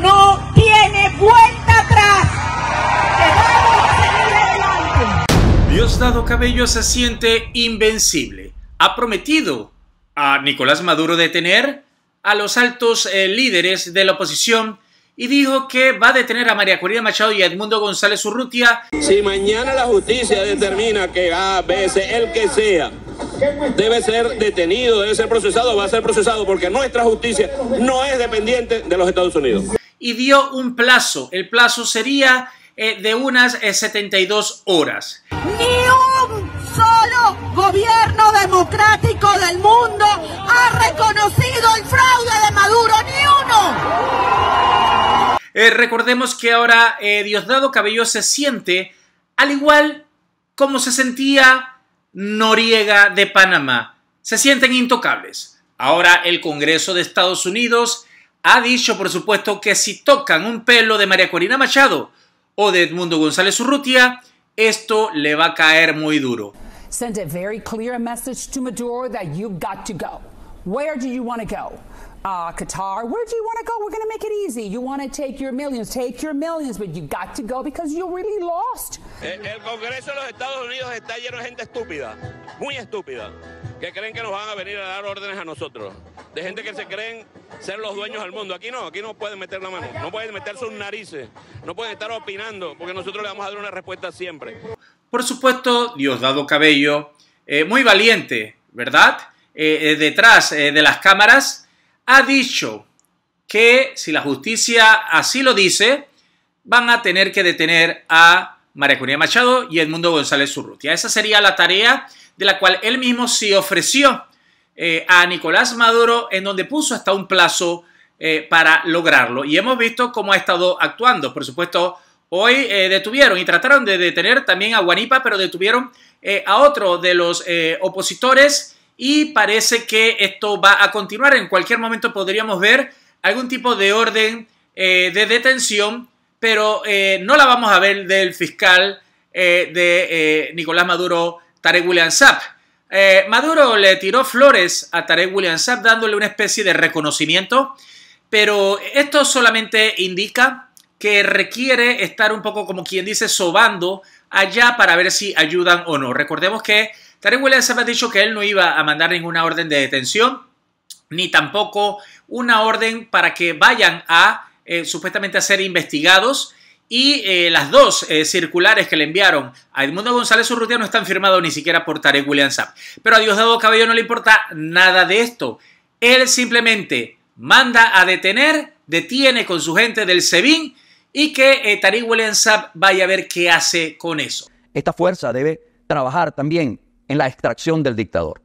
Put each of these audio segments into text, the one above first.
no tiene vuelta atrás. Diosdado Cabello se siente invencible. Ha prometido a Nicolás Maduro detener a los altos eh, líderes de la oposición y dijo que va a detener a María Corina Machado y a Edmundo González Urrutia. Si mañana la justicia determina que a veces el que sea debe ser detenido, debe ser procesado, va a ser procesado porque nuestra justicia no es dependiente de los Estados Unidos. Y dio un plazo. El plazo sería eh, de unas 72 eh, horas. Ni un solo gobierno democrático del mundo ha reconocido el fraude de Maduro, ni uno. Eh, recordemos que ahora Diosdado Cabello se siente al igual como se sentía Noriega de Panamá se sienten intocables. Ahora el Congreso de Estados Unidos ha dicho, por supuesto, que si tocan un pelo de María Corina Machado o de Edmundo González Urrutia, esto le va a caer muy duro. Send a very clear message to Maduro that got to go. Where do you want Ah, Qatar. Where do you want to go? We're going to make it easy. You want to take your millions, take your millions, but you got to go because really lost. Eh, el, Congreso de los Estados Unidos está lleno de gente estúpida, muy estúpida, que creen que nos van a venir a dar órdenes a nosotros, de gente que se creen ser los dueños del mundo. Aquí no, aquí no pueden meter la mano, no pueden meter sus narices, no pueden estar opinando, porque nosotros le vamos a dar una respuesta siempre. Por supuesto, Diosdado Cabello, eh, muy valiente, ¿verdad? Eh, detrás de las cámaras, ha dicho que si la justicia así lo dice, van a tener que detener a María Corina Machado y Edmundo González Urrutia. Esa sería la tarea de la cual él mismo se ofreció eh, a Nicolás Maduro, en donde puso hasta un plazo eh, para lograrlo. Y hemos visto cómo ha estado actuando. Por supuesto, hoy eh, detuvieron y trataron de detener también a Guanipa, pero detuvieron a otro de los opositores y parece que esto va a continuar. En cualquier momento podríamos ver algún tipo de orden eh, de detención, pero eh, no la vamos a ver del fiscal eh, de Nicolás Maduro, Tarek William Sapp Maduro le tiró flores a Tarek William Sapp dándole una especie de reconocimiento, pero esto solamente indica que requiere estar un poco como quien dice sobando allá para ver si ayudan o no. Recordemos que Tarek Williams ha dicho que él no iba a mandar ninguna orden de detención, ni tampoco una orden para que vayan a eh, supuestamente a ser investigados. Y eh, las dos eh, circulares que le enviaron a Edmundo González Urrutia no están firmados ni siquiera por Tarek William Saab. Pero a Diosdado Cabello no le importa nada de esto. Él simplemente manda a detener, detiene con su gente del SEBIN y que Tarek William Saab vaya a ver qué hace con eso. Esta fuerza debe trabajar también en la extracción del dictador.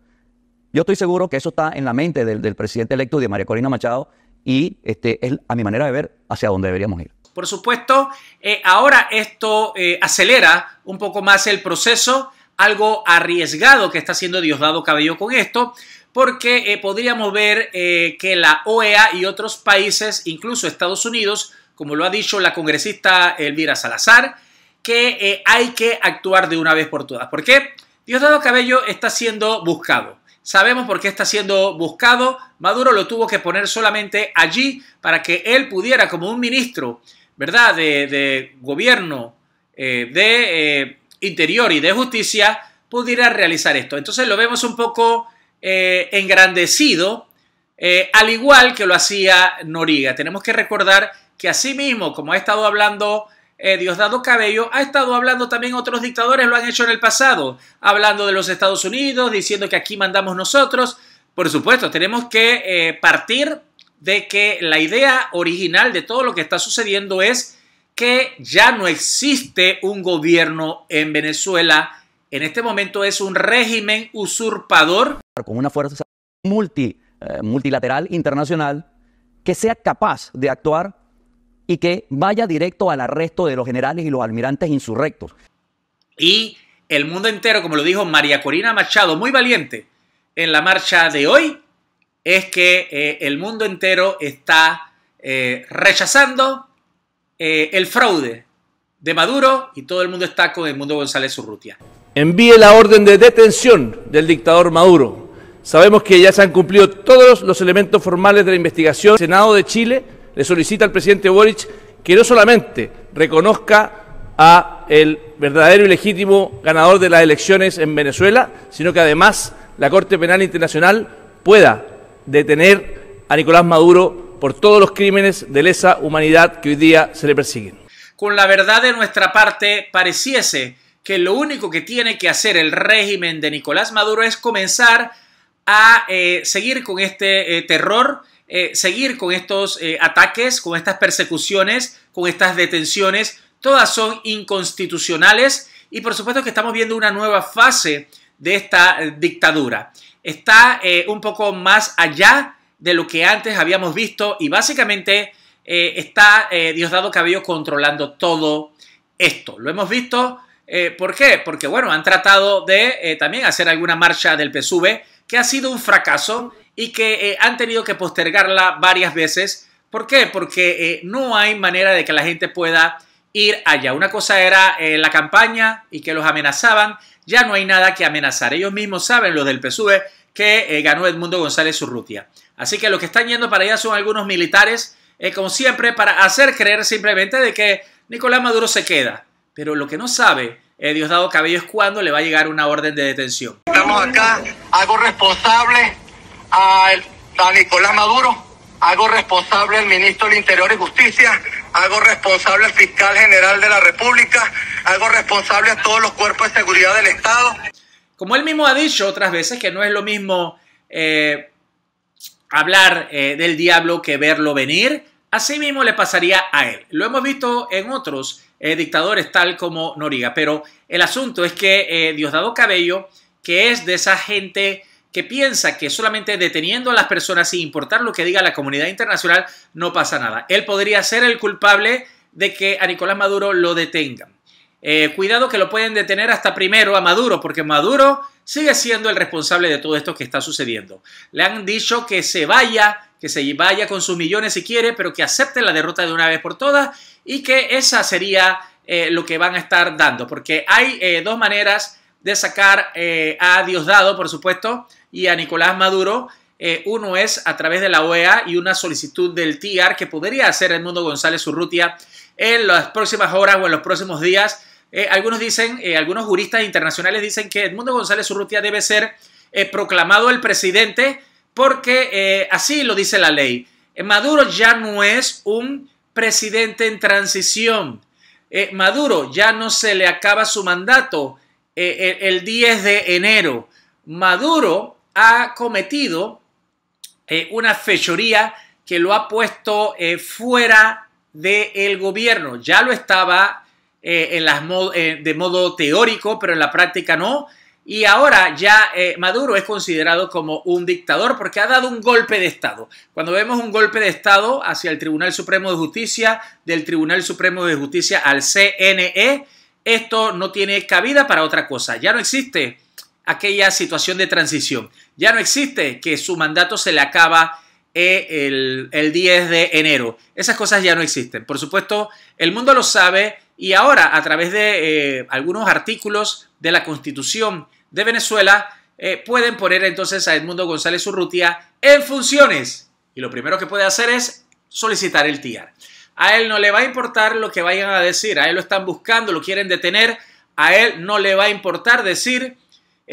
Yo estoy seguro que eso está en la mente del, presidente electo de María Corina Machado y este, es, a mi manera de ver, hacia dónde deberíamos ir. Por supuesto, eh, ahora esto eh, acelera un poco más el proceso, algo arriesgado que está haciendo Diosdado Cabello con esto, porque eh, podríamos ver que la OEA y otros países, incluso Estados Unidos, como lo ha dicho la congresista Elvira Salazar, que hay que actuar de una vez por todas. ¿Por qué? Diosdado Cabello está siendo buscado. Sabemos por qué está siendo buscado. Maduro lo tuvo que poner solamente allí para que él pudiera, como un ministro, ¿verdad?, de, gobierno, eh, de eh, interior y de justicia, pudiera realizar esto. Entonces lo vemos un poco eh, engrandecido, al igual que lo hacía Noriega. Tenemos que recordar que asimismo, como ha estado hablando eh, Diosdado Cabello ha estado hablando también, otros dictadores lo han hecho en el pasado, hablando de los Estados Unidos, diciendo que aquí mandamos nosotros. Por supuesto, tenemos que eh, partir de que la idea original de todo lo que está sucediendo es que ya no existe un gobierno en Venezuela. En este momento es un régimen usurpador. Con una fuerza multi, eh, multilateral internacional que sea capaz de actuar y que vaya directo al arresto de los generales y los almirantes insurrectos. Y el mundo entero, como lo dijo María Corina Machado, muy valiente en la marcha de hoy, es que eh, el mundo entero está eh, rechazando eh, el fraude de Maduro y todo el mundo está con el mundo González Urrutia. Envíe la orden de detención del dictador Maduro. Sabemos que ya se han cumplido todos los elementos formales de la investigación. Senado de Chile le solicita al presidente Boric que no solamente reconozca a el verdadero y legítimo ganador de las elecciones en Venezuela, sino que además la Corte Penal Internacional pueda detener a Nicolás Maduro por todos los crímenes de lesa humanidad que hoy día se le persiguen. Con la verdad de nuestra parte, pareciese que lo único que tiene que hacer el régimen de Nicolás Maduro es comenzar a eh, seguir con este eh, terror eh, seguir con estos eh, ataques, con estas persecuciones, con estas detenciones. Todas son inconstitucionales y por supuesto que estamos viendo una nueva fase de esta eh, dictadura. Está un poco más allá de lo que antes habíamos visto y básicamente está Diosdado Cabello controlando todo esto. Lo hemos visto. ¿Por qué? Porque bueno, han tratado de también hacer alguna marcha del PSUV que ha sido un fracaso y que eh, han tenido que postergarla varias veces. ¿Por qué? Porque eh, no hay manera de que la gente pueda ir allá. Una cosa era eh, la campaña y que los amenazaban. Ya no hay nada que amenazar. Ellos mismos saben, los del PSUE que ganó Edmundo González Urrutia. Así que los que están yendo para allá son algunos militares, como siempre, para hacer creer simplemente de que Nicolás Maduro se queda. Pero lo que no sabe Diosdado Cabello es cuándo le va a llegar una orden de detención. Estamos acá, algo responsable a Nicolás Maduro, hago responsable al ministro del Interior y Justicia, hago responsable al fiscal general de la República, hago responsable a todos los cuerpos de seguridad del Estado. Como él mismo ha dicho otras veces que no es lo mismo eh, hablar eh, del diablo que verlo venir, así mismo le pasaría a él. Lo hemos visto en otros eh, dictadores tal como Noriga, pero el asunto es que Diosdado Cabello, que es de esa gente que piensa que solamente deteniendo a las personas sin importar lo que diga la comunidad internacional no pasa nada. Él podría ser el culpable de que a Nicolás Maduro lo detengan. Eh, cuidado que lo pueden detener hasta primero a Maduro, porque Maduro sigue siendo el responsable de todo esto que está sucediendo. Le han dicho que se vaya, que se vaya con sus millones si quiere, pero que acepte la derrota de una vez por todas y que esa sería eh, lo que van a estar dando, porque hay eh, dos maneras de sacar a Diosdado, por supuesto, y a Nicolás Maduro. Eh, uno es a través de la OEA y una solicitud del TIAR que podría hacer Edmundo González Urrutia en las próximas horas o en los próximos días. Eh, algunos dicen, eh, algunos juristas internacionales dicen que Edmundo González Urrutia debe ser proclamado el presidente porque así lo dice la ley. Maduro ya no es un presidente en transición. Maduro ya no se le acaba su mandato el 10 de enero. Maduro ha cometido eh, una fechoría que lo ha puesto eh, fuera del gobierno. Ya lo estaba eh, en las de modo teórico, pero en la práctica no. Y ahora ya Maduro es considerado como un dictador porque ha dado un golpe de Estado. Cuando vemos un golpe de Estado hacia el Tribunal Supremo de Justicia, del Tribunal Supremo de Justicia al CNE, esto no tiene cabida para otra cosa. Ya no existe aquella situación de transición. Ya no existe que su mandato se le acaba eh, el, 10 de enero. Esas cosas ya no existen. Por supuesto, el mundo lo sabe y ahora a través de eh, algunos artículos de la Constitución de Venezuela eh, pueden poner entonces a Edmundo González Urrutia en funciones. Y lo primero que puede hacer es solicitar el TIAR. A él no le va a importar lo que vayan a decir, a él lo están buscando, lo quieren detener, a él no le va a importar decir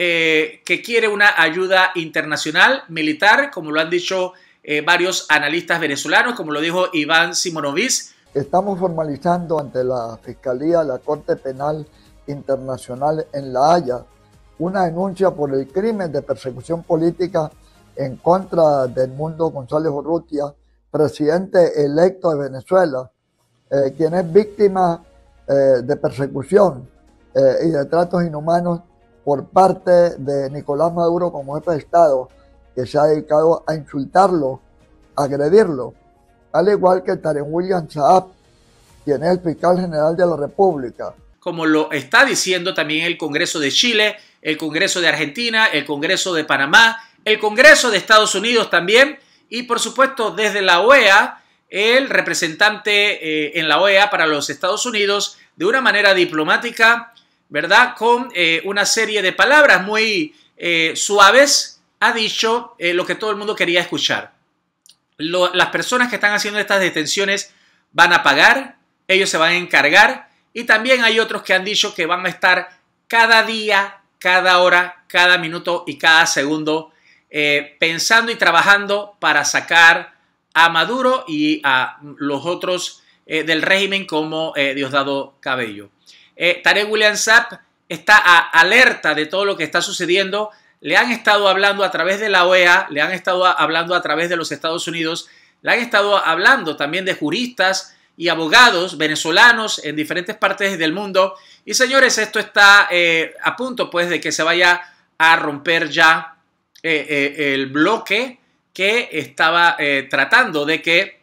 eh, que quiere una ayuda internacional militar, como lo han dicho eh, varios analistas venezolanos, como lo dijo Iván Simonovic. Estamos formalizando ante la Fiscalía de la Corte Penal Internacional en La Haya una denuncia por el crimen de persecución política en contra del mundo González Urrutia, presidente electo de Venezuela, eh, quien es víctima de persecución y de tratos inhumanos por parte de Nicolás Maduro como jefe de Estado, que se ha dedicado a insultarlo, a agredirlo, al igual que Tarek William Saab, quien es el fiscal general de la República. Como lo está diciendo también el Congreso de Chile, el Congreso de Argentina, el Congreso de Panamá, el Congreso de Estados Unidos también, y por supuesto desde la OEA, el representante eh, en la OEA para los Estados Unidos, de una manera diplomática, ¿verdad? Con eh, una serie de palabras muy eh, suaves, ha dicho eh, lo que todo el mundo quería escuchar. las personas que están haciendo estas detenciones van a pagar, ellos se van a encargar y también hay otros que han dicho que van a estar cada día, cada hora, cada minuto y cada segundo pensando y trabajando para sacar a Maduro y a los otros del régimen como Diosdado Cabello. Eh, Tarek William Sapp está alerta de todo lo que está sucediendo. Le han estado hablando a través de la OEA, le han estado hablando a través de los Estados Unidos, le han estado hablando también de juristas y abogados venezolanos en diferentes partes del mundo. Y señores, esto está eh, a punto pues de que se vaya a romper ya eh, el bloque que estaba tratando de que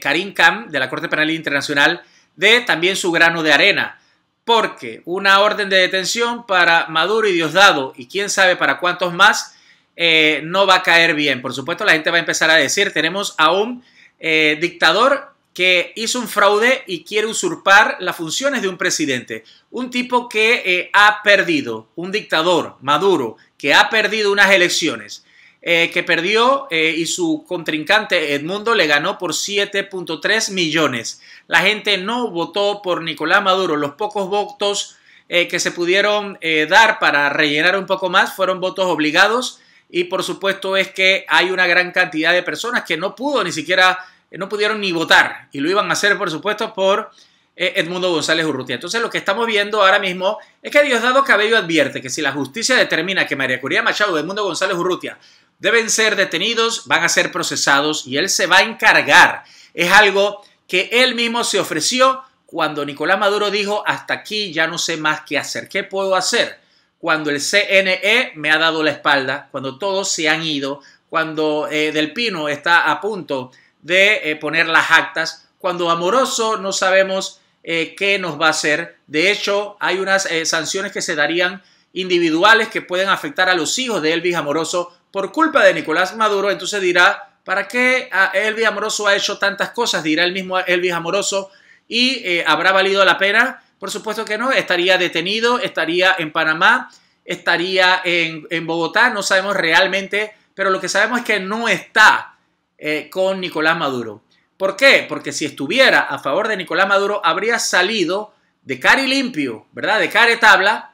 Karim Khan de la Corte Penal Internacional de también su grano de arena, porque una orden de detención para Maduro y Diosdado y quién sabe para cuántos más eh, no va a caer bien. Por supuesto, la gente va a empezar a decir, tenemos a un eh, dictador que hizo un fraude y quiere usurpar las funciones de un presidente. Un tipo que eh, ha perdido, un dictador, Maduro, que ha perdido unas elecciones eh, que perdió eh, y su contrincante Edmundo le ganó por 7.3 millones. La gente no votó por Nicolás Maduro. Los pocos votos eh, que se pudieron dar para rellenar un poco más fueron votos obligados y por supuesto es que hay una gran cantidad de personas que no pudo ni siquiera, no pudieron ni votar y lo iban a hacer por supuesto por Edmundo González Urrutia. Entonces lo que estamos viendo ahora mismo es que Diosdado Cabello advierte que si la justicia determina que María Curía Machado Edmundo González Urrutia deben ser detenidos, van a ser procesados y él se va a encargar. Es algo que él mismo se ofreció cuando Nicolás Maduro dijo, hasta aquí ya no sé más qué hacer, ¿qué puedo hacer? Cuando el CNE me ha dado la espalda, cuando todos se han ido, cuando eh, Del Pino está a punto de eh, poner las actas, cuando Amoroso no sabemos eh, qué nos va a hacer. De hecho, hay unas sanciones que se darían individuales que pueden afectar a los hijos de Elvis Amoroso por culpa de Nicolás Maduro, entonces dirá, ¿para qué Elvis Amoroso ha hecho tantas cosas? Dirá el mismo Elvis Amoroso y eh, habrá valido la pena. Por supuesto que no, estaría detenido, estaría en Panamá, estaría en, Bogotá, no sabemos realmente, pero lo que sabemos es que no está eh, con Nicolás Maduro. ¿Por qué? Porque si estuviera a favor de Nicolás Maduro, habría salido de cari limpio, ¿verdad? De cara tabla,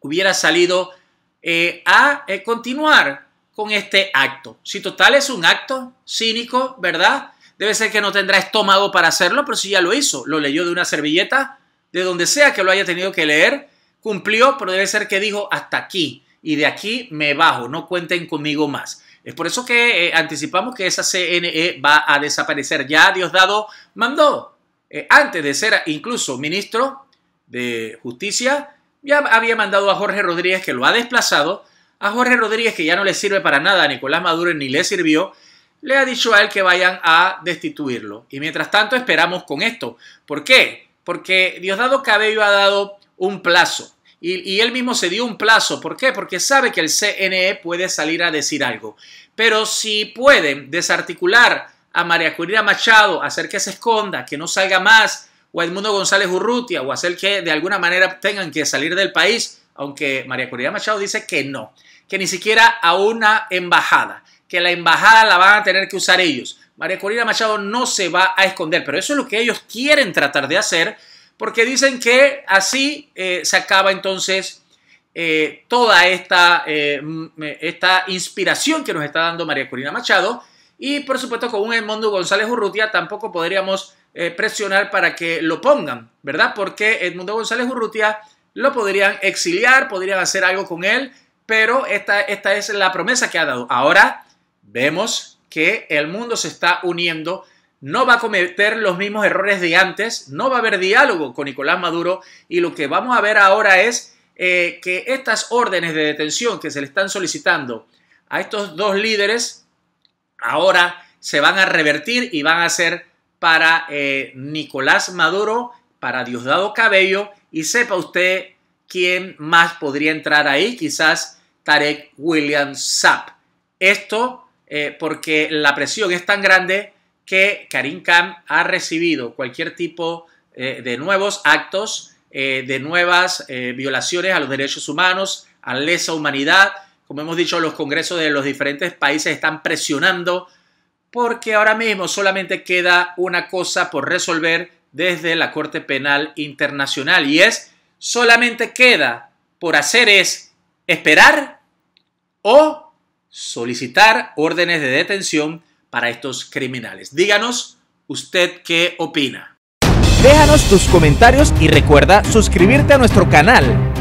hubiera salido eh, a continuar con este acto? Si total es un acto cínico, ¿verdad? Debe ser que no tendrá estómago para hacerlo, pero si ya lo hizo, lo leyó de una servilleta, de donde sea que lo haya tenido que leer, cumplió, pero debe ser que dijo hasta aquí y de aquí me bajo, no cuenten conmigo más. Es por eso que eh, anticipamos que esa CNE va a desaparecer. Ya Diosdado mandó, eh, antes de ser incluso ministro de Justicia, ya había mandado a Jorge Rodríguez que lo ha desplazado a Jorge Rodríguez, que ya no le sirve para nada, a Nicolás Maduro ni le sirvió, le ha dicho a él que vayan a destituirlo. Y mientras tanto esperamos con esto. ¿Por qué? Porque Diosdado Cabello ha dado un plazo. Y, él mismo se dio un plazo. ¿Por qué? Porque sabe que el CNE puede salir a decir algo. Pero si pueden desarticular a María Corina Machado, hacer que se esconda, que no salga más, o a Edmundo González Urrutia, o hacer que de alguna manera tengan que salir del país, aunque María Corina Machado dice que no, que ni siquiera a una embajada, que la embajada la van a tener que usar ellos. María Corina Machado no se va a esconder, pero eso es lo que ellos quieren tratar de hacer, porque dicen que así eh, se acaba entonces eh, toda esta, eh, esta inspiración que nos está dando María Corina Machado. Y por supuesto con un Edmundo González Urrutia tampoco podríamos presionar para que lo pongan, ¿verdad? Porque Edmundo González Urrutia lo podrían exiliar, podrían hacer algo con él, pero esta, esta es la promesa que ha dado. Ahora vemos que el mundo se está uniendo, no va a cometer los mismos errores de antes, no va a haber diálogo con Nicolás Maduro y lo que vamos a ver ahora es eh, que estas órdenes de detención que se le están solicitando a estos dos líderes ahora se van a revertir y van a ser para eh, Nicolás Maduro, para Diosdado Cabello y sepa usted quién más podría entrar ahí, quizás Tarek William Sapp. Esto eh, porque la presión es tan grande que Karim Khan ha recibido cualquier tipo eh, de nuevos actos, eh, de nuevas violaciones a los derechos humanos, a lesa humanidad. Como hemos dicho, los congresos de los diferentes países están presionando porque ahora mismo solamente queda una cosa por resolver desde la Corte Penal Internacional y es solamente queda por hacer es esperar o solicitar órdenes de detención para estos criminales. Díganos usted qué opina. Déjanos tus comentarios y recuerda suscribirte a nuestro canal.